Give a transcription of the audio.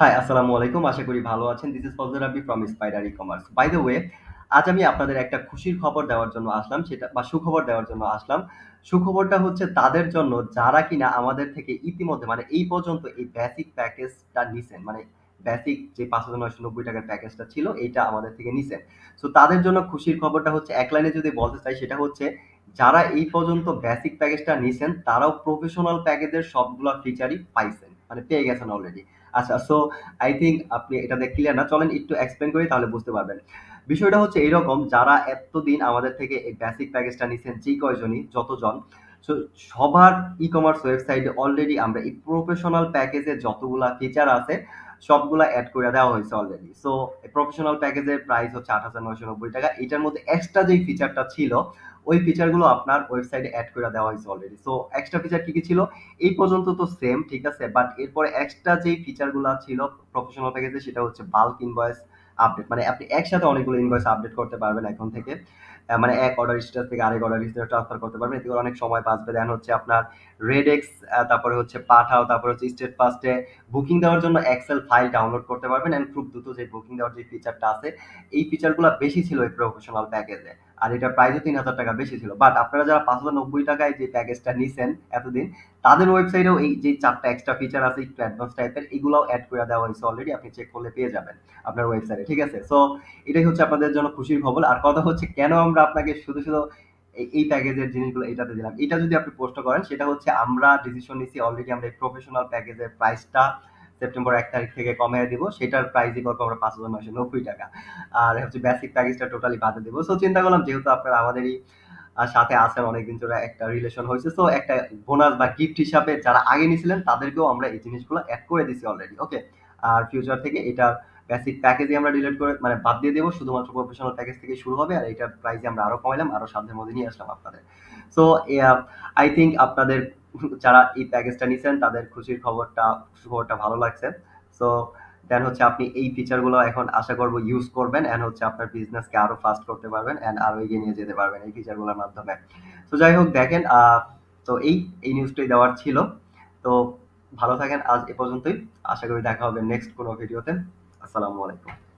high আসসালামু আলাইকুম আশা করি ভালো আছেন this is Fazal Rabbi from Spider e commerce by the way আজ আমি আপনাদের একটা খুশির খবর দেওয়ার জন্য আসলাম সেটা বা সুখবর দেওয়ার জন্য আসলাম সুখবরটা হচ্ছে তাদের জন্য যারা কিনা আমাদের থেকে ইতিমধ্যে মানে এই পর্যন্ত এই বেসিক প্যাকেজটা নিছেন মানে বেসিক যে পাঁচ হাজার নয়শো নব্বই টাকার প্যাকেজটা ছিল এইটা আমাদের থেকে নিছেন সো তাদের জন্য খুশির খবরটা হচ্ছে এক লাইনে যদি বলতে চাই সেটা হচ্ছে যারা এই পর্যন্ত বেসিক প্যাকেজটা নিছেন তারাও প্রফেশনাল প্যাকেজের সবগুলো ফিচারই পাইছেন মানে পেয়ে গেছেন অলরেডি আচ্ছা সো আই থিঙ্ক আপনি দেখ ক্লিয়ার না চলেন একটু এক্সপ্লেন করি তাহলে বুঝতে পারবেন বিষয়টা হচ্ছে এরকম যারা এতদিন আমাদের থেকে এই বেসিক প্যাকেজটা নিয়েছেন যে কয়জনই যতজন সো সবার ই কমার্স ওয়েবসাইটে অলরেডি আমরা এই প্রফেশনাল প্যাকেজে যতগুলা ফিচার আছে সবগুলা অ্যাড করে দেওয়া হয়েছে অলরেডি সো প্রফেশনাল প্যাকেজের প্রাইস হচ্ছে আট হাজার নয়শো নব্বই টাকা এটার মধ্যে এক্সট্রা যেই ফিচারটা ছিল ওই ফিচারগুলো আপনার ওয়েবসাইটে অ্যাড করে দেওয়া হয়েছে অলরেডি সো এক্সট্রা ফিচার কী কী ছিল এই পর্যন্ত তো সেম ঠিক আছে বাট এরপরে এক্সট্রা যেই ফিচারগুলো ছিল প্রফেশনাল প্যাকেজে সেটা হচ্ছে বাল্ক ইনভয়েস আপডেট মানে আপনি একসাথে অনেকগুলো ইনভয়েস আপডেট করতে পারবেন এখন থেকে মানে এক অর্ডার স্টেটাস থেকে আরেক অর্ডার স্টেটাস ট্রান্সফার করতে পারবেন এতে করে অনেক সময় বাঁচবে দেন হচ্ছে আপনার রেডেক্স তারপরে হচ্ছে পাঠাও তারপরে হচ্ছে স্টেট ফার্স্টে বুকিং দেওয়ার জন্য এক্সেল ফাইল ডাউনলোড করতে পারবেন অ্যান্ড খুব দ্রুত যে বুকিং দেওয়ার যে ফিচারটা আছে এই ফিচারগুলো বেশি ছিল এই প্রফেশনাল প্যাকেজে আর এটা প্রাইজও তিন হাজার টাকা বেশি ছিল বাট আপনারা যারা পাঁচ হাজার নব্বই টাকায় যে প্যাকেজটা নিছেন এতদিন তাদের ওয়েবসাইটেও এই যে চারটা এক্সট্রা ফিচার আছে একটু অ্যাডভান্স টাইপের এগুলোও অ্যাড করে দেওয়া হয়েছে অলরেডি আপনি চেক করলে পেয়ে যাবেন আপনার ওয়েবসাইটে ঠিক আছে সো এটাই হচ্ছে আপনাদের জন্য খুশির খবর আর কথা হচ্ছে কেন আমরা আপনাকে শুধু শুধু এই প্যাকেজের জিনিসগুলো এটাতে দিলাম এটা যদি আপনি প্রশ্ন করেন সেটা হচ্ছে আমরা ডিসিশন নিছি অলরেডি আমরা এই প্রফেশনাল প্যাকেজের প্রাইসটা সেপ্টেম্বর এক তারিখ থেকে কমিয়ে দিব সেটার প্রাইজই করবো আমরা পাঁচ হাজার নয়শো নব্বই টাকা আর হচ্ছে বেসিক প্যাকেজটা টোটালি বাদে দেবো সো চিন্তা করলাম যেহেতু আপনারা আমাদেরই সাথে আসেন অনেকদিন ধরে একটা রিলেশন হয়েছে সো একটা বোনাস বা গিফট হিসাবে যারা আগে নিয়েছিলেন তাদেরকেও আমরা এই জিনিসগুলো অ্যাড করে দিছি অলরেডি ওকে আর ফিউচার থেকে এটার বেসিক প্যাকেজে আমরা ডিলেট করে মানে বাদ দিয়ে দেবো শুধুমাত্র প্রফেশনাল প্যাকেজ থেকে শুরু হবে আর এটার প্রাইজে আমরা আরও কমাইলাম আরও সাধ্যের মধ্যে নিয়ে আসলাম আপনাদের সো আই থিঙ্ক আপনাদের যারা এই প্যাকেজটা নিছেন তাদের খুশির খবরটা খবরটা ভালো লাগছে সো দেন হচ্ছে আপনি এই ফিচারগুলো এখন আশা করব ইউজ করবেন অ্যান্ড হচ্ছে আপনার বিজনেসকে আরও ফাস্ট করতে পারবেন অ্যান্ড আরও এগিয়ে নিয়ে যেতে পারবেন এই ফিচারগুলোর মাধ্যমে তো যাই হোক দেখেন তো এই এই নিউজটাই দেওয়ার ছিল তো ভালো থাকেন আজ এ পর্যন্তই আশা করি দেখা হবে নেক্সট কোনো ভিডিওতে আসসালামু আলাইকুম